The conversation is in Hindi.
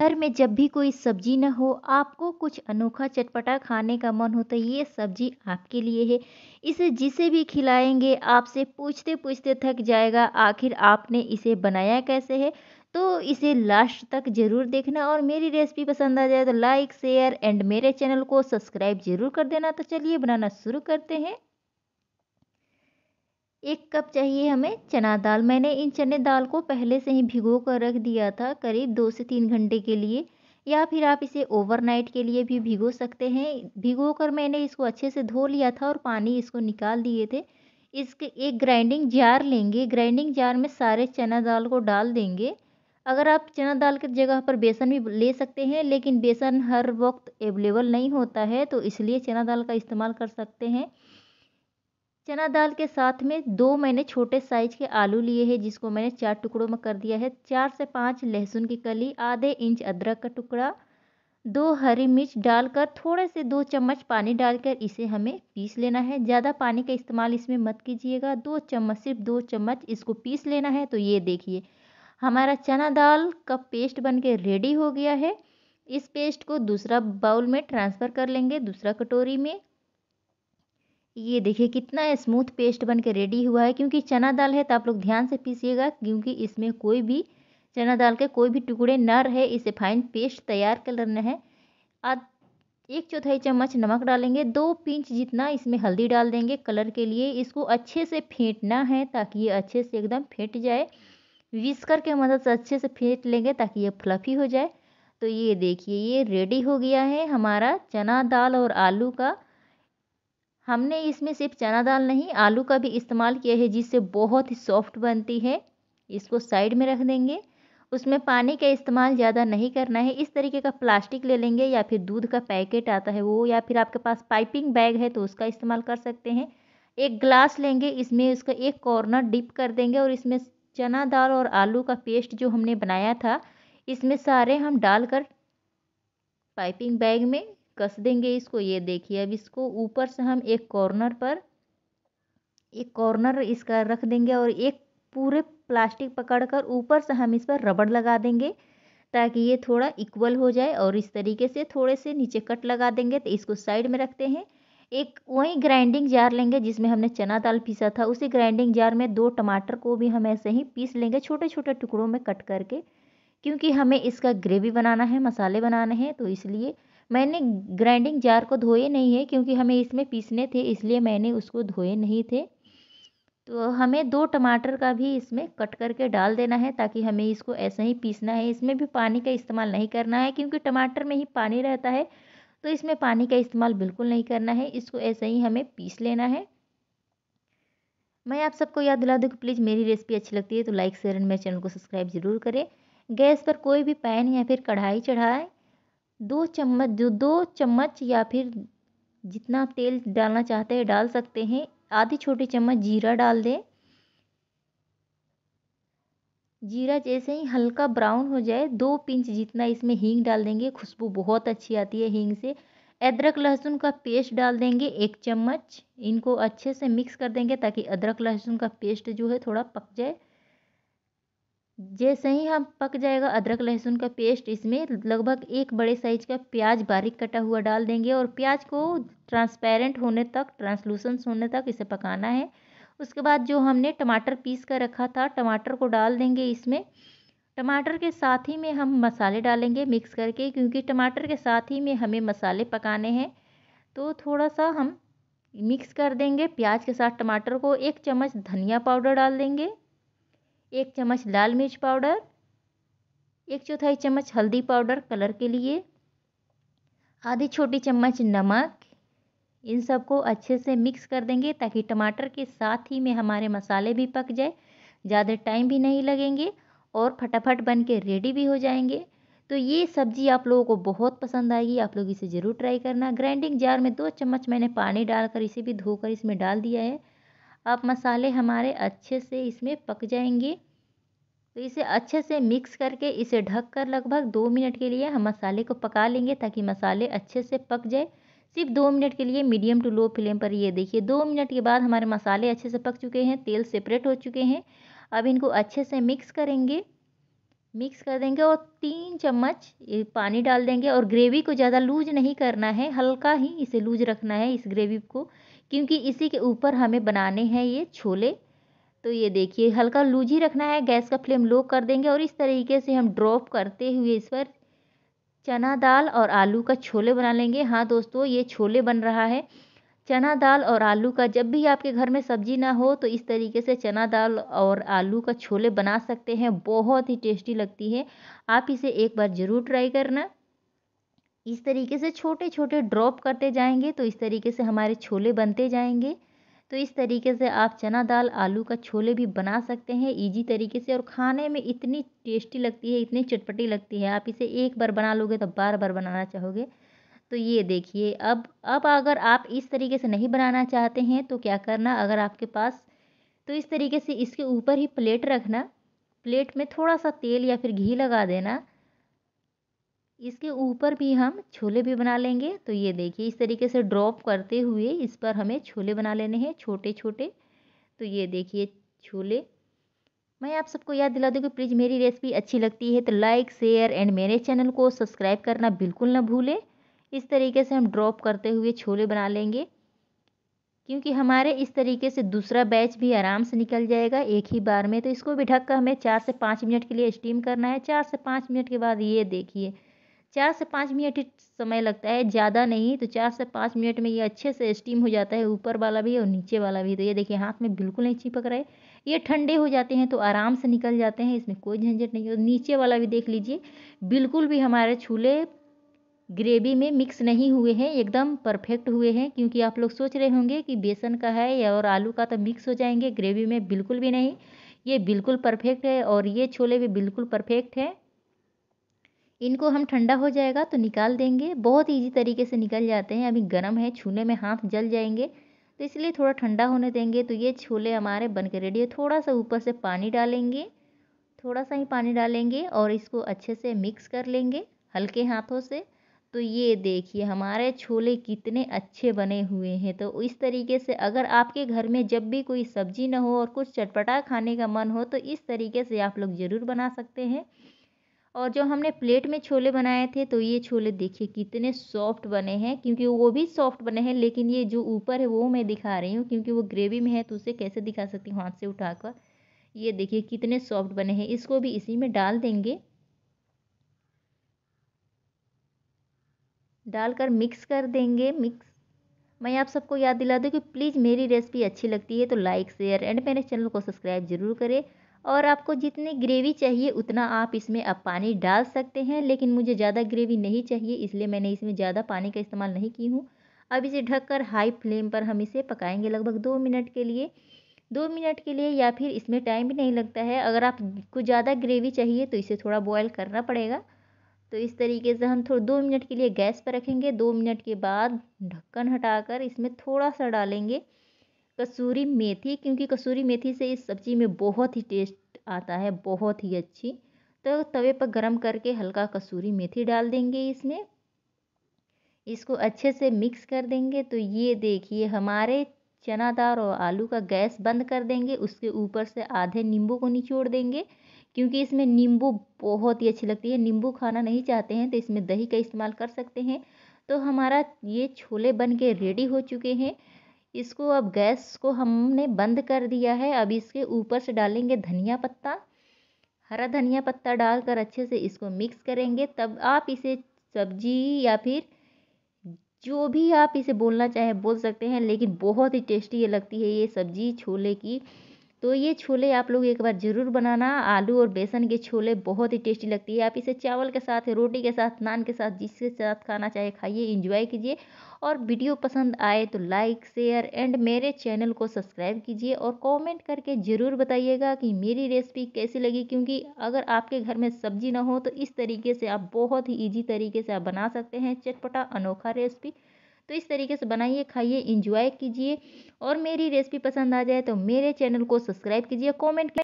घर में जब भी कोई सब्जी ना हो आपको कुछ अनोखा चटपटा खाने का मन हो तो ये सब्जी आपके लिए है इसे जिसे भी खिलाएंगे आपसे पूछते पूछते थक जाएगा आखिर आपने इसे बनाया कैसे है तो इसे लास्ट तक ज़रूर देखना और मेरी रेसिपी पसंद आ जाए तो लाइक शेयर एंड मेरे चैनल को सब्सक्राइब ज़रूर कर देना तो चलिए बनाना शुरू करते हैं एक कप चाहिए हमें चना दाल मैंने इन चने दाल को पहले से ही भिगो कर रख दिया था करीब दो से तीन घंटे के लिए या फिर आप इसे ओवरनाइट के लिए भी भिगो सकते हैं भिगो कर मैंने इसको अच्छे से धो लिया था और पानी इसको निकाल दिए थे इसके एक ग्राइंडिंग जार लेंगे ग्राइंडिंग जार में सारे चना दाल को डाल देंगे अगर आप चना दाल की जगह पर बेसन भी ले सकते हैं लेकिन बेसन हर वक्त अवेलेबल नहीं होता है तो इसलिए चना दाल का इस्तेमाल कर सकते हैं चना दाल के साथ में दो मैंने छोटे साइज के आलू लिए हैं जिसको मैंने चार टुकड़ों में कर दिया है चार से पाँच लहसुन की कली आधे इंच अदरक का टुकड़ा दो हरी मिर्च डालकर थोड़े से दो चम्मच पानी डालकर इसे हमें पीस लेना है ज़्यादा पानी का इस्तेमाल इसमें मत कीजिएगा दो चम्मच सिर्फ दो चम्मच इसको पीस लेना है तो ये देखिए हमारा चना दाल का पेस्ट बन के रेडी हो गया है इस पेस्ट को दूसरा बाउल में ट्रांसफ़र कर लेंगे दूसरा कटोरी में ये देखिए कितना स्मूथ पेस्ट बन के रेडी हुआ है क्योंकि चना दाल है तो आप लोग ध्यान से पीसिएगा क्योंकि इसमें कोई भी चना दाल के कोई भी टुकड़े न रहे इसे फाइन पेस्ट तैयार करना है आज एक चौथाई चम्मच नमक डालेंगे दो पिंच जितना इसमें हल्दी डाल देंगे कलर के लिए इसको अच्छे से फेंटना है ताकि ये अच्छे से एकदम फेंट जाए विस्कर के मदद से अच्छे से फेंट लेंगे ताकि ये फ्लफ़ी हो जाए तो ये देखिए ये रेडी हो गया है हमारा चना दाल और आलू का हमने इसमें सिर्फ चना दाल नहीं आलू का भी इस्तेमाल किया है जिससे बहुत ही सॉफ्ट बनती है इसको साइड में रख देंगे उसमें पानी का इस्तेमाल ज़्यादा नहीं करना है इस तरीके का प्लास्टिक ले लेंगे या फिर दूध का पैकेट आता है वो या फिर आपके पास पाइपिंग बैग है तो उसका इस्तेमाल कर सकते हैं एक ग्लास लेंगे इसमें उसका एक कॉर्नर डिप कर देंगे और इसमें चना दाल और आलू का पेस्ट जो हमने बनाया था इसमें सारे हम डालकर पाइपिंग बैग में कस देंगे इसको ये देखिए अब इसको ऊपर से हम एक कॉर्नर पर एक कॉर्नर इसका रख देंगे और एक पूरे प्लास्टिक पकड़कर ऊपर से हम इस पर रबड़ लगा देंगे ताकि ये थोड़ा इक्वल हो जाए और इस तरीके से थोड़े से नीचे कट लगा देंगे तो इसको साइड में रखते हैं एक वही ग्राइंडिंग जार लेंगे जिसमें हमने चना दाल पीसा था उसी ग्राइंडिंग जार में दो टमाटर को भी हम ऐसे ही पीस लेंगे छोटे छोटे टुकड़ों में कट करके क्योंकि हमें इसका ग्रेवी बनाना है मसाले बनाने हैं तो इसलिए मैंने ग्राइंडिंग जार को धोए नहीं है क्योंकि हमें इसमें पीसने थे इसलिए मैंने उसको धोए नहीं थे तो हमें दो टमाटर का भी इसमें कट करके डाल देना है ताकि हमें इसको ऐसे ही पीसना है इसमें भी पानी का इस्तेमाल नहीं करना है क्योंकि टमाटर में ही पानी रहता है तो इसमें पानी का इस्तेमाल बिल्कुल नहीं करना है इसको ऐसे ही हमें पीस लेना है मैं आप सबको याद दिला दूँ कि प्लीज़ मेरी रेसिपी अच्छी लगती है तो लाइक शेयर एंड मेरे चैनल को सब्सक्राइब जरूर करें गैस पर कोई भी पैन या फिर कढ़ाई चढ़ाएँ दो चम्मच जो दो चम्मच या फिर जितना तेल डालना चाहते हैं डाल सकते हैं आधी छोटी चम्मच जीरा डाल दें जीरा जैसे ही हल्का ब्राउन हो जाए दो पिंच जितना इसमें हींग डाल देंगे खुशबू बहुत अच्छी आती है हींग से अदरक लहसुन का पेस्ट डाल देंगे एक चम्मच इनको अच्छे से मिक्स कर देंगे ताकि अदरक लहसुन का पेस्ट जो है थोड़ा पक जाए जैसे ही हम हाँ, पक जाएगा अदरक लहसुन का पेस्ट इसमें लगभग एक बड़े साइज का प्याज बारीक कटा हुआ डाल देंगे और प्याज को ट्रांसपेरेंट होने तक ट्रांसलूसेंस होने तक इसे पकाना है उसके बाद जो हमने टमाटर पीस कर रखा था टमाटर को डाल देंगे इसमें टमाटर के साथ ही में हम मसाले डालेंगे मिक्स करके क्योंकि टमाटर के साथ ही में हमें मसाले पकाने हैं तो थोड़ा सा हम मिक्स कर देंगे प्याज के साथ टमाटर को एक चम्मच धनिया पाउडर डाल देंगे एक चम्मच लाल मिर्च पाउडर एक चौथाई चम्मच हल्दी पाउडर कलर के लिए आधी छोटी चम्मच नमक इन सबको अच्छे से मिक्स कर देंगे ताकि टमाटर के साथ ही में हमारे मसाले भी पक जाए ज़्यादा टाइम भी नहीं लगेंगे और फटाफट बन के रेडी भी हो जाएंगे तो ये सब्ज़ी आप लोगों को बहुत पसंद आएगी आप लोग इसे ज़रूर ट्राई करना ग्राइंडिंग जार में दो चम्मच मैंने पानी डालकर इसे भी धोकर इसमें डाल दिया है अब मसाले हमारे अच्छे से इसमें पक जाएंगे तो इसे अच्छे से मिक्स करके इसे ढककर लगभग दो मिनट के लिए हम मसाले को पका लेंगे ताकि मसाले अच्छे से पक जाए सिर्फ दो मिनट के लिए मीडियम टू लो फ्लेम पर ये देखिए दो मिनट के बाद हमारे मसाले अच्छे से पक चुके हैं तेल सेपरेट हो चुके हैं अब इनको अच्छे से मिक्स करेंगे मिक्स कर देंगे और तीन चम्मच पानी डाल देंगे और ग्रेवी को ज़्यादा लूज नहीं करना है हल्का ही इसे लूज रखना है इस ग्रेवी को क्योंकि इसी के ऊपर हमें बनाने हैं ये छोले तो ये देखिए हल्का लूज ही रखना है गैस का फ्लेम लो कर देंगे और इस तरीके से हम ड्रॉप करते हुए इस पर चना दाल और आलू का छोले बना लेंगे हाँ दोस्तों ये छोले बन रहा है चना दाल और आलू का जब भी आपके घर में सब्जी ना हो तो इस तरीके से चना दाल और आलू का छोले बना सकते हैं बहुत ही टेस्टी लगती है आप इसे एक बार ज़रूर ट्राई करना इस तरीके से छोटे छोटे ड्रॉप करते जाएंगे तो इस तरीके से हमारे छोले बनते जाएंगे तो इस तरीके से आप चना दाल आलू का छोले भी बना सकते हैं इजी तरीके से और खाने में इतनी टेस्टी लगती है इतनी चटपटी लगती है आप इसे एक बार बना लोगे तो बार बार बनाना चाहोगे तो ये देखिए अब अब अगर आप इस तरीके से नहीं बनाना चाहते हैं तो क्या करना अगर आपके पास तो इस तरीके से इसके ऊपर ही प्लेट रखना प्लेट में थोड़ा सा तेल या फिर घी लगा देना इसके ऊपर भी हम छोले भी बना लेंगे तो ये देखिए इस तरीके से ड्रॉप करते हुए इस पर हमें छोले बना लेने हैं छोटे छोटे तो ये देखिए छोले मैं आप सबको याद दिला दूँ कि प्लीज़ मेरी रेसिपी अच्छी लगती है तो लाइक शेयर एंड मेरे चैनल को सब्सक्राइब करना बिल्कुल ना भूलें इस तरीके से हम ड्रॉप करते हुए छोले बना लेंगे क्योंकि हमारे इस तरीके से दूसरा बैच भी आराम से निकल जाएगा एक ही बार में तो इसको भी ढक कर हमें चार से पाँच मिनट के लिए स्टीम करना है चार से पाँच मिनट के बाद ये देखिए चार से पाँच मिनट समय लगता है ज़्यादा नहीं तो चार से पाँच मिनट में ये अच्छे से स्टीम हो जाता है ऊपर वाला भी और नीचे वाला भी तो ये देखिए हाथ में बिल्कुल नहीं चिपक रहा है ये ठंडे हो जाते हैं तो आराम से निकल जाते हैं इसमें कोई झंझट नहीं और नीचे वाला भी देख लीजिए बिल्कुल भी हमारे छूले ग्रेवी में मिक्स नहीं हुए हैं एकदम परफेक्ट हुए हैं क्योंकि आप लोग सोच रहे होंगे कि बेसन का है या और आलू का तो मिक्स हो जाएंगे ग्रेवी में बिल्कुल भी नहीं ये बिल्कुल परफेक्ट है और ये छोले भी बिल्कुल परफेक्ट हैं इनको हम ठंडा हो जाएगा तो निकाल देंगे बहुत ईजी तरीके से निकल जाते हैं अभी गर्म है छूने में हाथ जल जाएंगे तो इसलिए थोड़ा ठंडा होने देंगे तो ये छोले हमारे बन के रेडी है थोड़ा सा ऊपर से पानी डालेंगे थोड़ा सा ही पानी डालेंगे और इसको अच्छे से मिक्स कर लेंगे हल्के हाथों से तो ये देखिए हमारे छोले कितने अच्छे बने हुए हैं तो इस तरीके से अगर आपके घर में जब भी कोई सब्जी ना हो और कुछ चटपटा खाने का मन हो तो इस तरीके से आप लोग ज़रूर बना सकते हैं और जो हमने प्लेट में छोले बनाए थे तो ये छोले देखिए कितने सॉफ्ट बने हैं क्योंकि वो भी सॉफ्ट बने हैं लेकिन ये जो ऊपर है वो मैं दिखा रही हूँ क्योंकि वो ग्रेवी में है तो उसे कैसे दिखा सकती हूँ हाथ से उठाकर ये देखिए कितने सॉफ्ट बने हैं इसको भी इसी में डाल देंगे डालकर मिक्स कर देंगे मिक्स मैं आप सबको याद दिला दूँ कि प्लीज़ मेरी रेसिपी अच्छी लगती है तो लाइक शेयर एंड मेरे चैनल को सब्सक्राइब जरूर करें और आपको जितनी ग्रेवी चाहिए उतना आप इसमें आप पानी डाल सकते हैं लेकिन मुझे ज़्यादा ग्रेवी नहीं चाहिए इसलिए मैंने इसमें ज़्यादा पानी का इस्तेमाल नहीं की हूँ अब इसे ढककर हाई फ्लेम पर हम इसे पकाएंगे लगभग दो मिनट के लिए दो मिनट के लिए या फिर इसमें टाइम भी नहीं लगता है अगर आपको ज़्यादा ग्रेवी चाहिए तो इसे थोड़ा बॉयल करना पड़ेगा तो इस तरीके से हम थोड़ा दो मिनट के लिए गैस पर रखेंगे दो मिनट के बाद ढक्कन हटाकर इसमें थोड़ा सा डालेंगे कसूरी मेथी क्योंकि कसूरी मेथी से इस सब्ज़ी में बहुत ही टेस्ट आता है बहुत ही अच्छी तो तवे पर गरम करके हल्का कसूरी मेथी डाल देंगे इसमें इसको अच्छे से मिक्स कर देंगे तो ये देखिए हमारे चना दाल और आलू का गैस बंद कर देंगे उसके ऊपर से आधे नींबू को निचोड़ देंगे क्योंकि इसमें नींबू बहुत ही अच्छी लगती है नींबू खाना नहीं चाहते हैं तो इसमें दही का इस्तेमाल कर सकते हैं तो हमारा ये छोले बन के रेडी हो चुके हैं इसको अब गैस को हमने बंद कर दिया है अब इसके ऊपर से डालेंगे धनिया पत्ता हरा धनिया पत्ता डालकर अच्छे से इसको मिक्स करेंगे तब आप इसे सब्जी या फिर जो भी आप इसे बोलना चाहें बोल सकते हैं लेकिन बहुत ही टेस्टी ये लगती है ये सब्जी छोले की तो ये छोले आप लोग एक बार ज़रूर बनाना आलू और बेसन के छोले बहुत ही टेस्टी लगती है आप इसे चावल के साथ रोटी के साथ नान के साथ जिसके साथ खाना चाहे खाइए इंजॉय कीजिए और वीडियो पसंद आए तो लाइक शेयर एंड मेरे चैनल को सब्सक्राइब कीजिए और कमेंट करके ज़रूर बताइएगा कि मेरी रेसिपी कैसी लगी क्योंकि अगर आपके घर में सब्जी ना हो तो इस तरीके से आप बहुत ही ईजी तरीके से आप बना सकते हैं चटपटा अनोखा रेसिपी तो इस तरीके से बनाइए खाइए इंजॉय कीजिए और मेरी रेसिपी पसंद आ जाए तो मेरे चैनल को सब्सक्राइब कीजिए कॉमेंट